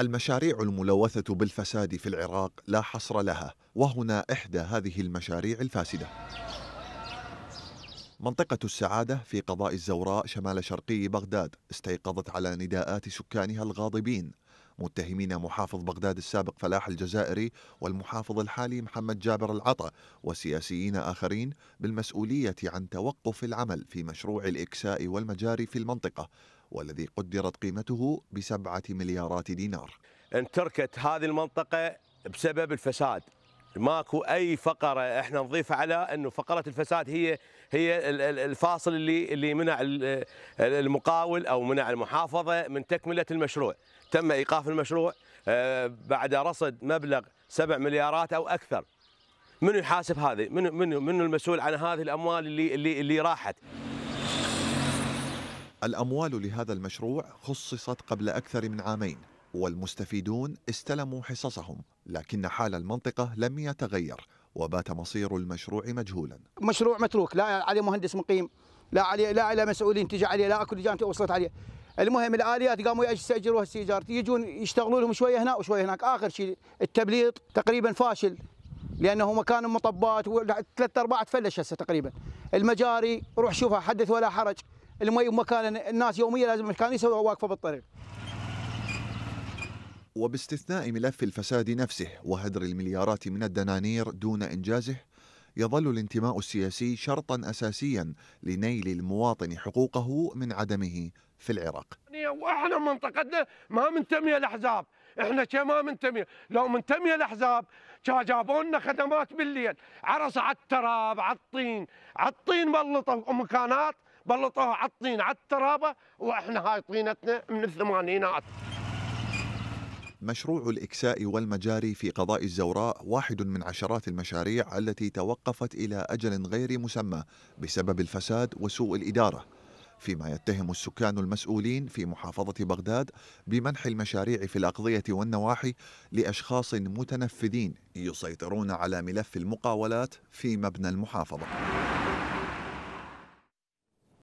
المشاريع الملوثة بالفساد في العراق لا حصر لها وهنا إحدى هذه المشاريع الفاسدة منطقة السعادة في قضاء الزوراء شمال شرقي بغداد استيقظت على نداءات سكانها الغاضبين متهمين محافظ بغداد السابق فلاح الجزائري والمحافظ الحالي محمد جابر العطا وسياسيين آخرين بالمسؤولية عن توقف العمل في مشروع الإكساء والمجاري في المنطقة والذي قدرت قيمته بسبعة مليارات دينار انتركت هذه المنطقة بسبب الفساد ماكو اي فقره احنا نضيفها على انه فقره الفساد هي هي الفاصل اللي اللي منع المقاول او منع المحافظه من تكمله المشروع، تم ايقاف المشروع آه، بعد رصد مبلغ 7 مليارات او اكثر. منو يحاسب هذه؟ من منو منو المسؤول عن هذه الاموال اللي اللي اللي راحت؟ الأموال لهذا المشروع خصصت قبل أكثر من عامين والمستفيدون استلموا حصصهم لكن حال المنطقة لم يتغير وبات مصير المشروع مجهولا مشروع متروك لا عليه مهندس مقيم لا عليه لا على مسؤولين تجي عليه لا اكو لجان وصلت عليه المهم الاليات قاموا يسجلوها السيجارت يجون يشتغلوا لهم شويه هنا وشويه هناك اخر شيء التبليط تقريبا فاشل لانه مكان مطبات ثلاث ارباع تفلش هسه تقريبا المجاري روح شوفها حدث ولا حرج المي مكان الناس يوميا لازم كانوا يسووا واقفه بالطريق وباستثناء ملف الفساد نفسه وهدر المليارات من الدنانير دون انجازه يظل الانتماء السياسي شرطا اساسيا لنيل المواطن حقوقه من عدمه في العراق. واحنا منطقتنا ما منتميه لاحزاب، احنا ما منتميه، لو منتميه لاحزاب كان جابوا لنا خدمات بالليل، عرس على التراب، على الطين، على الطين بلطوا مكانات بلطوها على الطين على الترابه واحنا هاي طينتنا من الثمانينات مشروع الإكساء والمجاري في قضاء الزوراء واحد من عشرات المشاريع التي توقفت إلى أجل غير مسمى بسبب الفساد وسوء الإدارة فيما يتهم السكان المسؤولين في محافظة بغداد بمنح المشاريع في الأقضية والنواحي لأشخاص متنفذين يسيطرون على ملف المقاولات في مبنى المحافظة